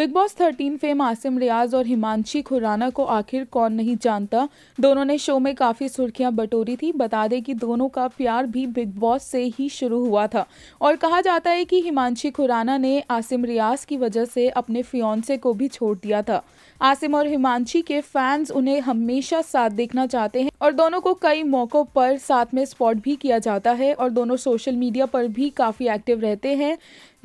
big Boss 13 fame Asim Riaz और हिमांशी खुराना को आखिर कौन नहीं जानता दोनों ने शो में काफ़ी सुर्खियां बटोरी थी बता दें कि दोनों का प्यार भी बिग बॉस से ही शुरू हुआ था और कहा जाता है कि हिमांशी खुराना ने आसिम रियाज की वजह से अपने फियोन्से को भी छोड़ दिया था आसिम और हिमांशी के फैंस उन्हें हमेशा साथ देखना चाहते हैं और दोनों को कई मौक़ों पर साथ में स्पॉट भी किया जाता है और दोनों सोशल मीडिया पर भी काफ़ी एक्टिव रहते हैं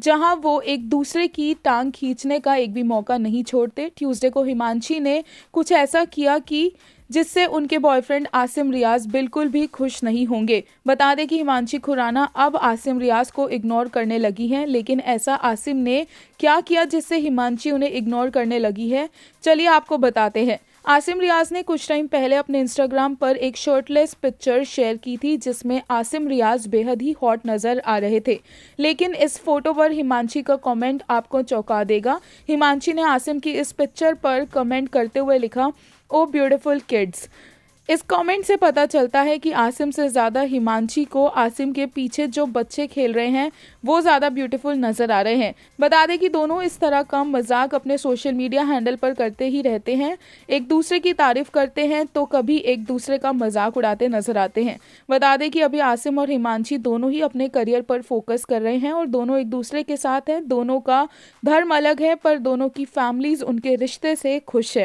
जहां वो एक दूसरे की टांग खींचने का एक भी मौका नहीं छोड़ते ट्यूसडे को हिमांशी ने कुछ ऐसा किया कि जिससे उनके बॉयफ्रेंड आसिम रियाज बिल्कुल भी खुश नहीं होंगे बता दें कि हिमांशी खुराना अब आसिम रियाज को इग्नोर करने लगी हैं लेकिन ऐसा आसिम ने क्या किया जिससे हिमांशी उन्हें इग्नोर करने लगी है चलिए आपको बताते हैं आसिम रियाज ने कुछ टाइम पहले अपने इंस्टाग्राम पर एक शर्टलेस पिक्चर शेयर की थी जिसमें आसिम रियाज बेहद ही हॉट नज़र आ रहे थे लेकिन इस फोटो पर हिमांशी का कमेंट आपको चौंका देगा हिमांशी ने आसिम की इस पिक्चर पर कमेंट करते हुए लिखा ओ ब्यूटिफुल किड्स इस कमेंट से पता चलता है कि आसिम से ज़्यादा हिमांशी को आसिम के पीछे जो बच्चे खेल रहे हैं वो ज़्यादा ब्यूटीफुल नज़र आ रहे हैं बता दें कि दोनों इस तरह का मजाक अपने सोशल मीडिया हैंडल पर करते ही रहते हैं एक दूसरे की तारीफ करते हैं तो कभी एक दूसरे का मजाक उड़ाते नज़र आते हैं बता दें कि अभी आसिम और हिमांशी दोनों ही अपने करियर पर फोकस कर रहे हैं और दोनों एक दूसरे के साथ हैं दोनों का धर्म अलग है पर दोनों की फैमिलीज़ उनके रिश्ते से खुश है